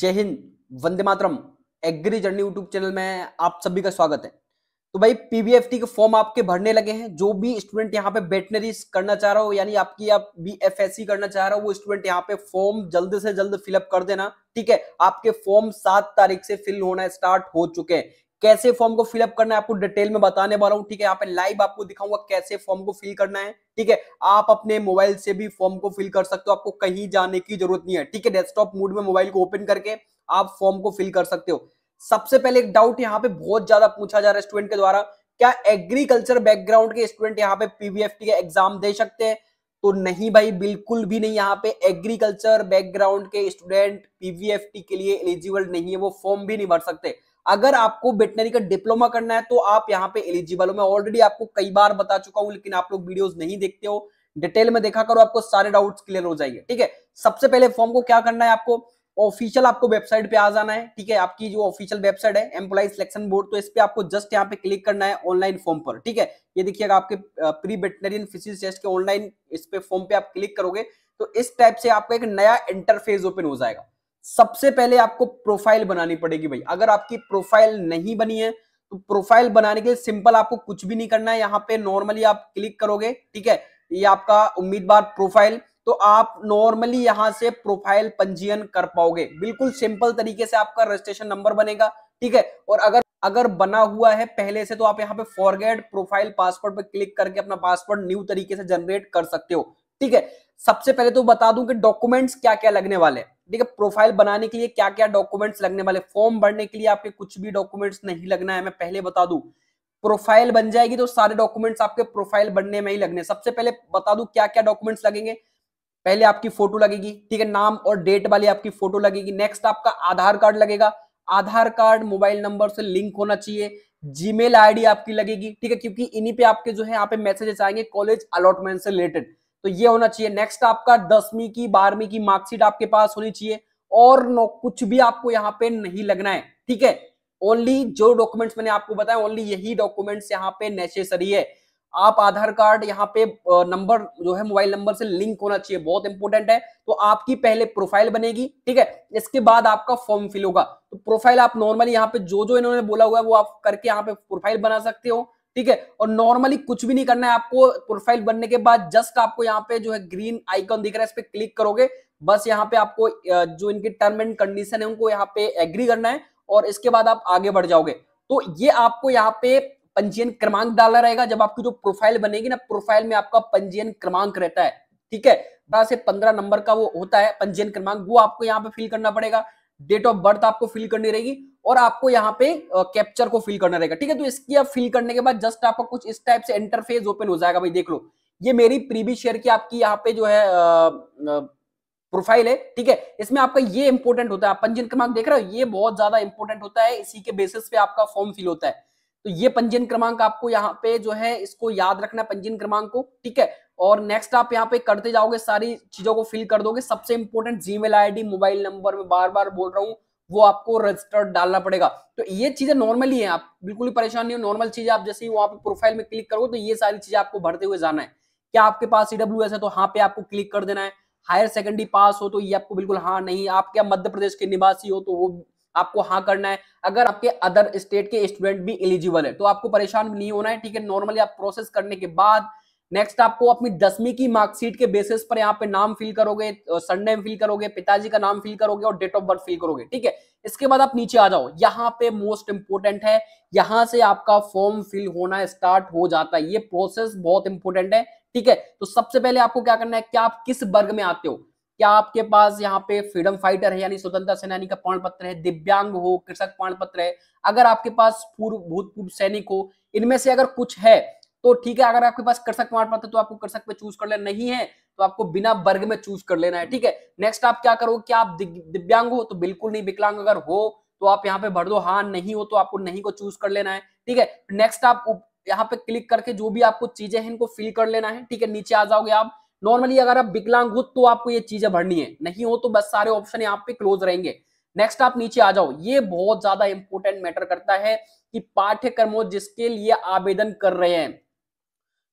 जय हिंद वंदे मातरम एग्री जर्नी यूट्यूब चैनल में आप सभी का स्वागत है तो भाई पीबीएफटी के फॉर्म आपके भरने लगे हैं जो भी स्टूडेंट यहाँ पे बेटनरी करना चाह रहा हो यानी आपकी आप बी एफ एस सी करना चाह रहा हो वो स्टूडेंट यहाँ पे फॉर्म जल्द से जल्द फिलअप कर देना ठीक है आपके फॉर्म सात तारीख से फिल होना स्टार्ट हो चुके हैं कैसे फॉर्म को फिलअप करना है आपको डिटेल में बताने वाला हूँ ठीक है यहाँ पे लाइव आपको दिखाऊंगा कैसे फॉर्म को फिल करना है ठीक है आप अपने मोबाइल से भी फॉर्म को फिल कर सकते हो आपको कहीं जाने की जरूरत नहीं है ठीक है डेस्कटॉप मोड में मोबाइल को ओपन करके आप फॉर्म को फिल कर सकते हो सबसे पहले एक डाउट यहाँ पे बहुत ज्यादा पूछा जा रहा है स्टूडेंट के द्वारा क्या एग्रीकल्चर बैकग्राउंड के स्टूडेंट यहाँ पे पीवीएफटी के एग्जाम दे सकते हैं तो नहीं भाई बिल्कुल भी नहीं यहाँ पे एग्रीकल्चर बैकग्राउंड के स्टूडेंट पीवीएफटी के लिए एलिजिबल नहीं है वो फॉर्म भी नहीं भर सकते अगर आपको वेटनरी का डिप्लोमा करना है तो आप यहाँ पे एलिजिबल हो मैं ऑलरेडी आपको कई बार बता चुका हूँ लेकिन आप लोग वीडियो नहीं देखते हो डिटेल में देखा करो आपको सारे डाउट्स क्लियर हो जाएंगे ठीक है सबसे पहले फॉर्म को क्या करना है आपको ऑफिशियल आपको वेबसाइट पे आ जाना है ठीक है आपकी जो ऑफिशियल वेबसाइट है एम्प्लॉय सिलेक्शन बोर्ड तो इस पर आपको जस्ट यहाँ पे क्लिक करना है ऑनलाइन फॉर्म पर ठीक है ये देखिएगा आपके प्री वेटनरियन फिजिक्स टेस्ट के ऑनलाइन इस पे फॉर्म पे आप क्लिक करोगे तो इस टाइप से आपका एक नया इंटरफेस ओपन हो जाएगा सबसे पहले आपको प्रोफाइल बनानी पड़ेगी भाई अगर आपकी प्रोफाइल नहीं बनी है तो प्रोफाइल बनाने के लिए सिंपल आपको कुछ भी नहीं करना है यहाँ पे नॉर्मली आप क्लिक करोगे ठीक है ये आपका उम्मीदवार प्रोफाइल तो आप नॉर्मली यहां से प्रोफाइल पंजीयन कर पाओगे बिल्कुल सिंपल तरीके से आपका रजिस्ट्रेशन नंबर बनेगा ठीक है और अगर अगर बना हुआ है पहले से तो आप यहाँ पे फॉरगेट प्रोफाइल पासवर्ड पर क्लिक करके अपना पासवर्ड न्यू तरीके से जनरेट कर सकते हो ठीक है सबसे पहले तो बता दूं कि डॉक्यूमेंट्स क्या क्या लगने वाले हैं ठीक है प्रोफाइल बनाने के लिए क्या क्या डॉक्यूमेंट्स लगने वाले फॉर्म भरने के लिए आपके कुछ भी डॉक्यूमेंट्स नहीं लगना है मैं पहले बता दू प्रोफाइल बन जाएगी तो सारे डॉक्यूमेंट्स आपके प्रोफाइल बनने में ही लगने सबसे पहले बता दू क्या क्या डॉक्यूमेंट्स लगेंगे पहले आपकी फोटो लगेगी ठीक है नाम और डेट वाली आपकी फोटो लगेगी नेक्स्ट आपका आधार कार्ड लगेगा आधार कार्ड मोबाइल नंबर से लिंक होना चाहिए जीमेल आईडी आपकी लगेगी ठीक है क्योंकि इन्हीं पे आपके जो है यहाँ पे मैसेजेस आएंगे कॉलेज अलॉटमेंट से रिलेटेड तो ये होना चाहिए नेक्स्ट आपका दसवीं की बारहवीं की मार्कशीट आपके पास होनी चाहिए और नो कुछ भी आपको यहाँ पे नहीं लगना है ठीक है ओनली जो डॉक्यूमेंट्स मैंने आपको बताया ओनली यही डॉक्यूमेंट्स यहाँ पे नेसेसरी है आप आधार कार्ड यहाँ पे नंबर जो है मोबाइल नंबर से लिंक होना चाहिए बहुत इंपॉर्टेंट है तो आपकी पहले प्रोफाइल बनेगी ठीक है इसके बाद आपका फॉर्म फिल होगा तो प्रोफाइल आप नॉर्मली यहाँ पे जो जो इन्होंने बोला हुआ है वो आप करके यहाँ पे प्रोफाइल बना सकते हो ठीक है और नॉर्मली कुछ भी नहीं करना है आपको प्रोफाइल बनने के बाद जस्ट आपको यहाँ पे जो है ग्रीन आइकॉन दिख रहा है इस पर क्लिक करोगे बस यहाँ पे आपको जो इनकी टर्म एंड कंडीशन है उनको यहाँ पे एग्री करना है और इसके बाद आप आगे बढ़ जाओगे तो ये आपको यहाँ पे पंजीयन क्रमांक डाला रहेगा जब आपकी जो प्रोफाइल बनेगी ना प्रोफाइल में आपका पंजीयन क्रमांक रहता है ठीक है से पंद्रह नंबर का वो होता है पंजीयन क्रमांक वो आपको यहाँ पे फिल करना पड़ेगा डेट ऑफ बर्थ आपको फिल करनी रहेगी और आपको यहाँ पे कैप्चर को फिल करना रहेगा ठीक है तो इसकी आप फिल करने के बाद जस्ट आपको कुछ इस टाइप से इंटरफेस ओपन हो जाएगा भाई देख लो ये मेरी प्रीवी शेयर की आपकी यहाँ पे जो है प्रोफाइल है ठीक है इसमें आपका ये इंपॉर्टेंट होता है पंजीयन क्रमांक देख रहे हो ये बहुत ज्यादा इंपॉर्टेंट होता है इसी के बेसिस पे आपका फॉर्म फिल होता है तो ये पंजीयन क्रमांक आपको यहाँ पे जो है इसको याद रखना पंजीयन क्रमांक को ठीक है और नेक्स्ट आप यहाँ पे करते जाओगे सारी चीजों को फिल कर दोगे सबसे important Gmail mobile number में बार बार बोल रहा हूँ वो आपको रजिस्टर्ड डालना पड़ेगा तो ये चीजें नॉर्मली है आप बिल्कुल ही परेशान नहीं हो नॉर्मल चीजें आप जैसे ही वहां पर प्रोफाइल में क्लिक करोगे तो ये सारी चीजें आपको भरते हुए जाना है क्या आपके पास सीडब्ल्यू है तो हाँ पे आपको क्लिक कर देना है हायर सेकेंडरी पास हो तो ये आपको बिल्कुल हाँ नहीं आप क्या मध्य प्रदेश के निवासी हो तो वो आपको हाँ करना है अगर आपके अदर स्टेट के स्टूडेंट भी एलिजिबल है तो आपको परेशान नहीं होना है ठीक है नॉर्मली आप प्रोसेस करने के बाद नेक्स्ट आपको अपनी दसवीं की मार्कशीट के बेसिस पर यहाँ पे नाम फिल करोगे सरनेम फिल करोगे पिताजी का नाम फिल करोगे और डेट ऑफ बर्थ फिल करोगे ठीक है इसके बाद आप नीचे आ जाओ यहाँ पे मोस्ट इंपोर्टेंट है यहाँ से आपका फॉर्म फिल होना स्टार्ट हो जाता है ये प्रोसेस बहुत इंपॉर्टेंट है ठीक है तो सबसे पहले आपको क्या करना है क्या आप किस वर्ग में आते हो क्या आपके पास यहाँ पे फ्रीडम फाइटर है यानी स्वतंत्रता सेनानी का प्रमाण पत्र है दिव्यांग हो कृषक प्राण पत्र है अगर आपके पास पूर्व भूतपूर्व सैनिक हो इनमें से अगर कुछ है तो ठीक है अगर आपके पास कर्षक प्रमाण पत्र तो आपको कर्षक में चूज कर लेना नहीं है तो आपको बिना वर्ग में चूज कर लेना है ठीक है नेक्स्ट आप क्या करो क्या आप दिव्यांग हो तो बिल्कुल नहीं विकलांग अगर हो तो आप यहाँ पे भर दो हाँ नहीं हो तो आपको नहीं को चूज कर लेना है ठीक है नेक्स्ट आप यहाँ पे क्लिक करके जो भी आपको चीजें हैं इनको फिल कर लेना है ठीक है नीचे आ जाओगे आप नॉर्मली अगर आप विकलांग हो तो आपको ये चीजें भरनी है नहीं हो तो बस सारे ऑप्शन यहाँ पे क्लोज रहेंगे नेक्स्ट आप नीचे आ जाओ ये बहुत ज्यादा इंपॉर्टेंट मैटर करता है कि पाठ्यक्रम हो जिसके लिए आवेदन कर रहे हैं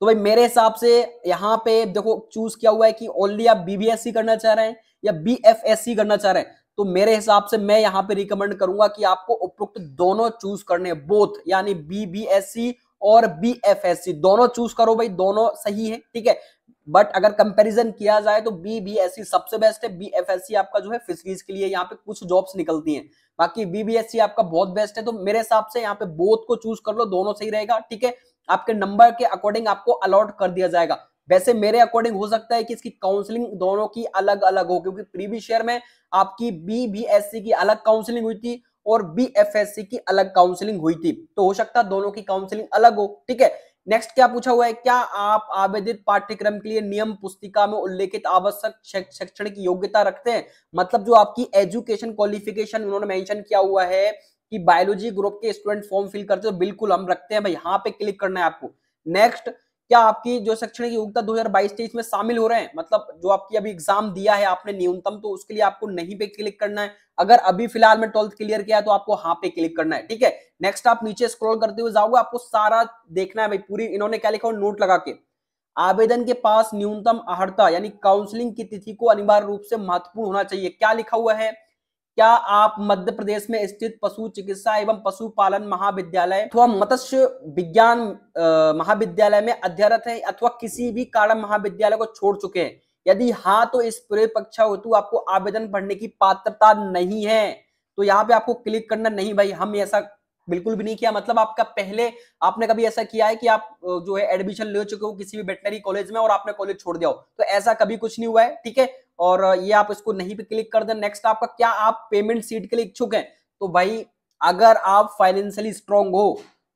तो भाई मेरे हिसाब से यहाँ पे देखो चूज किया हुआ है कि ओनली आप बीबीएससी करना चाह रहे हैं या बीएफएससी करना चाह रहे हैं तो मेरे हिसाब से मैं यहाँ पे रिकमेंड करूंगा कि आपको उपयुक्त दोनों चूज करने बोथ यानी बीबीएससी और बीएफएससी दोनों चूज करो भाई दोनों सही है ठीक है बट अगर कंपैरिजन किया जाए तो बीबीएससी सबसे बेस्ट है बीएफएससी आपका जो है फिशरीज के लिए यहाँ पे कुछ जॉब्स निकलती हैं बाकी बीबीएससी आपका बहुत बेस्ट है तो मेरे हिसाब से यहाँ पे बोथ को चूज कर लो दोनों सही रहेगा ठीक है आपके नंबर के अकॉर्डिंग आपको अलॉट कर दिया जाएगा वैसे मेरे अकॉर्डिंग हो सकता है कि इसकी काउंसलिंग दोनों की अलग अलग हो क्योंकि प्रीवियस ईयर में आपकी बी बी एस सी की अलग काउंसलिंग हुई थी और बी एफ एस सी की अलग काउंसलिंग हुई थी तो हो सकता है दोनों की काउंसलिंग अलग हो ठीक है नेक्स्ट क्या पूछा हुआ है क्या आप आवेदित पाठ्यक्रम के लिए नियम पुस्तिका में उल्लेखित आवश्यक शैक्षणिक योग्यता रखते हैं मतलब जो आपकी एजुकेशन क्वालिफिकेशन उन्होंने मेंशन किया हुआ है कि बायोलॉजी ग्रुप के स्टूडेंट फॉर्म फिल करते हो तो बिल्कुल हम रखते हैं भाई यहाँ पे क्लिक करना है आपको नेक्स्ट क्या आपकी जो शैक्षणिक योग्यता 2022 तेईस में शामिल हो रहे हैं मतलब जो आपकी अभी एग्जाम दिया है आपने न्यूनतम तो उसके लिए आपको नहीं पे क्लिक करना है अगर अभी फिलहाल में ट्वेल्थ क्लियर किया है तो आपको हाँ पे क्लिक करना है ठीक है नेक्स्ट आप नीचे स्क्रॉल करते हुए जाओगे आपको सारा देखना है भाई पूरी इन्होंने क्या लिखा नोट लगा के आवेदन के पास न्यूनतम आहड़ता यानी काउंसलिंग की तिथि को अनिवार्य रूप से महत्वपूर्ण होना चाहिए क्या लिखा हुआ है क्या आप मध्य प्रदेश में स्थित पशु चिकित्सा एवं पशुपालन महाविद्यालय अथवा मत्स्य विज्ञान महाविद्यालय में अध्ययरत है अथवा किसी भी कारण महाविद्यालय को छोड़ चुके हैं यदि हाँ तो इस पूरे परीक्षा हेतु आपको आवेदन भरने की पात्रता नहीं है तो यहाँ पे आपको क्लिक करना नहीं भाई हम ऐसा बिल्कुल भी नहीं किया मतलब आपका पहले आपने कभी ऐसा किया है कि आप जो है एडमिशन ले चुके हो किसी भी वेटनरी कॉलेज में और आपने कॉलेज छोड़ दिया हो तो ऐसा कभी कुछ नहीं हुआ है ठीक है और ये आप इसको नहीं भी क्लिक कर दे नेक्स्ट आपका क्या आप पेमेंट सीट के लिए इच्छुक हैं तो भाई अगर आप फाइनेंशियली स्ट्रांग हो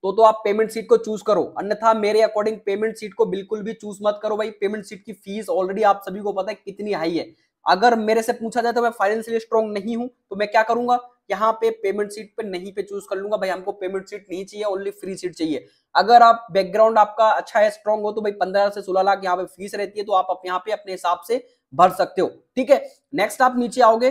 तो तो आप पेमेंट सीट को चूज करो अन्यथा मेरे अकॉर्डिंग पेमेंट सीट को बिल्कुल भी चूज मत करो भाई पेमेंट सीट की फीस ऑलरेडी आप सभी को पता है कितनी हाई है अगर मेरे से पूछा जाए तो मैं फाइनेंशियली स्ट्रांग नहीं हूं तो मैं क्या करूंगा यहाँ पे पेमेंट सीट पे नहीं पे चूज कर लूंगा भाई हमको पेमेंट सीट नहीं चाहिए ओनली फ्री सीट चाहिए अगर आप बैकग्राउंड आपका अच्छा है स्ट्रॉन्ग हो तो भाई पंद्रह से सोलह लाख यहाँ पे फीस रहती है तो आप यहाँ पे अपने हिसाब से भर सकते हो ठीक है नेक्स्ट आप नीचे आओगे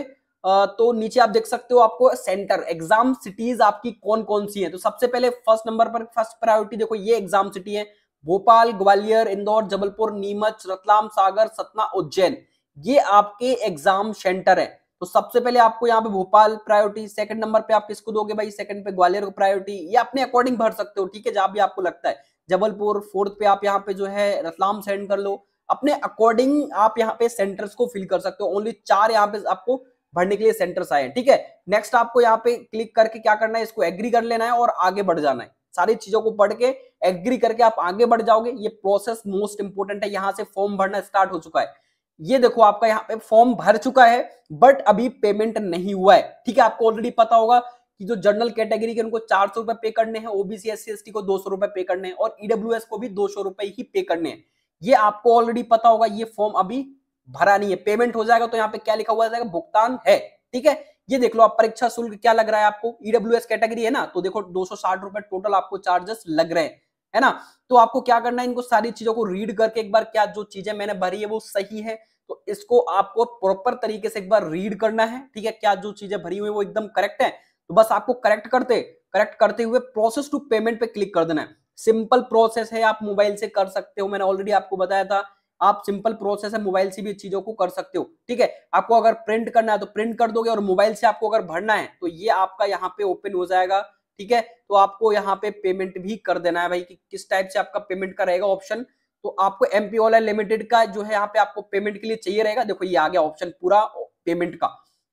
तो नीचे आप देख सकते हो आपको सेंटर एग्जाम सिटीज आपकी कौन कौन सी है तो सबसे पहले फर्स्ट नंबर पर फर्स्ट प्रायोरिटी देखो ये एग्जाम सिटी है भोपाल ग्वालियर इंदौर जबलपुर नीमच रतलाम सागर सतना उज्जैन ये आपके एग्जाम सेंटर है तो सबसे पहले आपको यहाँ पे भोपाल प्रायोरिटी सेकंड नंबर पे आप किसको दोगे भाई सेकंड पे ग्वालियर को प्रायोरिटी ये अपने अकॉर्डिंग भर सकते हो ठीक है जहां भी आपको लगता है जबलपुर फोर्थ पे आप यहाँ पे जो है रतलाम सेंड कर लो अपने अकॉर्डिंग आप यहाँ पे सेंटर्स को फिल कर सकते हो ओनली चार यहाँ पे आपको भरने के लिए सेंटर्स आए हैं ठीक है नेक्स्ट आपको यहाँ पे क्लिक करके क्या करना है इसको एग्री कर लेना है और आगे बढ़ जाना है सारी चीजों को पढ़ के एग्री करके आप आगे बढ़ जाओगे ये प्रोसेस मोस्ट इंपोर्टेंट है यहाँ से फॉर्म भरना स्टार्ट हो चुका है ये देखो आपका यहाँ पे फॉर्म भर चुका है बट अभी पेमेंट नहीं हुआ है ठीक है आपको ऑलरेडी पता होगा कि जो जनरल कैटेगरी के उनको चार सौ रुपए पे करने हैं ओबीसी एस सी को दो सौ रुपए पे करने हैं और ईडब्ल्यू e को भी दो सौ रुपए ही पे करने हैं ये आपको ऑलरेडी पता होगा ये फॉर्म अभी भरा नहीं है पेमेंट हो जाएगा तो यहाँ पे क्या लिखा हुआ जाएगा भुगतान है ठीक है ये देख लो आप परीक्षा शुल्क क्या लग रहा है आपको ईडब्ल्यू e कैटेगरी है ना तो देखो दो सौ टोटल आपको चार्जेस लग रहे हैं है ना तो आपको क्या करना है इनको सारी चीजों को रीड करके एक बार क्या जो चीजें मैंने भरी है वो सही है तो इसको आपको प्रॉपर तरीके से एक बार रीड करना है ठीक है क्या जो चीजें भरी हुई वो एकदम करेक्ट है तो बस आपको करेक्ट करते करेक्ट करते हुए प्रोसेस टू पेमेंट पे क्लिक कर देना है सिंपल प्रोसेस है आप मोबाइल से कर सकते हो मैंने ऑलरेडी आपको बताया था आप सिंपल प्रोसेस है मोबाइल से भी चीजों को कर सकते हो ठीक है आपको अगर प्रिंट करना है तो प्रिंट कर दोगे और मोबाइल से आपको अगर भरना है तो ये आपका यहाँ पे ओपन हो जाएगा ठीक है तो आपको यहाँ पे पेमेंट भी कर देना है भाई कि किस टाइप से आपका पेमेंट का रहेगा ऑप्शन तो आपको एमपी ओला लिमिटेड का जो है यहाँ पे आपको पेमेंट के लिए चाहिए रहेगा देखो ये आ गया ऑप्शन पूरा पेमेंट का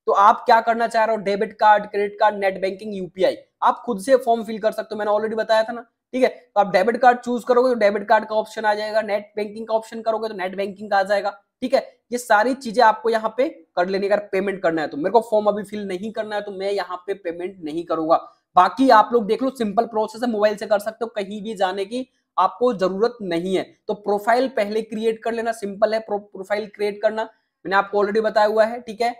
तो आप क्या करना चाह रहे हो debit card credit card net banking UPI आप खुद से फॉर्म फिल कर सकते हो मैंने ऑलरेडी बताया था ना ठीक है तो आप डेबिट कार्ड चूज करोगे तो डेबिट कार्ड का ऑप्शन आ जाएगा नेट बैंकिंग का ऑप्शन करोगे तो नेट बैंकिंग का आ जाएगा ठीक है ये सारी चीजें आपको यहाँ पे कर लेने का पेमेंट करना है तो मेरे को फॉर्म अभी फिल नहीं करना है तो मैं यहाँ पे पेमेंट नहीं करूंगा बाकी आप लोग देख लो सिंपल प्रोसेस है मोबाइल से कर सकते हो कहीं भी जाने की आपको जरूरत नहीं है तो प्रोफाइल पहले क्रिएट कर लेना सिंपल है प्रोफाइल क्रिएट करना मैंने आपको ऑलरेडी बताया हुआ है ठीक है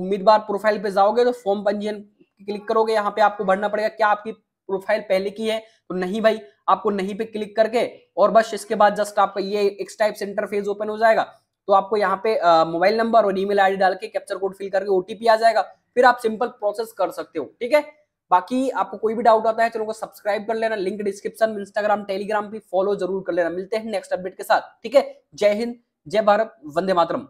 उम्मीदवार प्रोफाइल पे जाओगे तो फॉर्म पंजीयन क्लिक करोगे यहाँ पे आपको भरना पड़ेगा क्या आपकी प्रोफाइल पहले की है तो नहीं भाई आपको नहीं पे क्लिक करके और बस इसके बाद जस्ट आपका ये X type centre phase open हो जाएगा तो आपको यहाँ पे मोबाइल नंबर और ईमेल आईडी डाल के कैप्चर कोड फिल करके ओटीपी आ जाएगा फिर आप सिंपल प्रोसेस कर सकते हो ठीक है बाकी आपको कोई भी डाउट आता है चलो सब्सक्राइब कर लेना लिंक डिस्क्रिप्शन इंस्टाग्राम टेलीग्राम भी फॉलो जरूर कर लेना मिलते हैं नेक्स्ट अपडेट के साथ ठीक है जय हिंद जय भारत वंदे मातरम